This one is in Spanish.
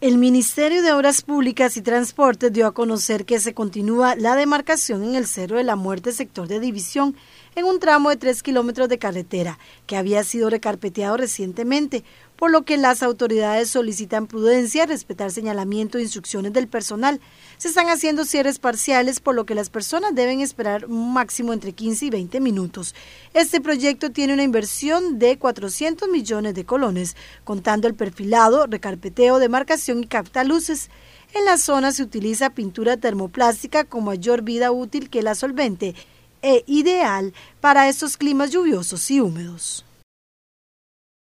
El Ministerio de Obras Públicas y Transportes dio a conocer que se continúa la demarcación en el Cerro de la Muerte, sector de división, en un tramo de tres kilómetros de carretera que había sido recarpeteado recientemente por lo que las autoridades solicitan prudencia, respetar señalamiento e instrucciones del personal. Se están haciendo cierres parciales, por lo que las personas deben esperar un máximo entre 15 y 20 minutos. Este proyecto tiene una inversión de 400 millones de colones, contando el perfilado, recarpeteo, demarcación y captaluces. En la zona se utiliza pintura termoplástica con mayor vida útil que la solvente e ideal para estos climas lluviosos y húmedos.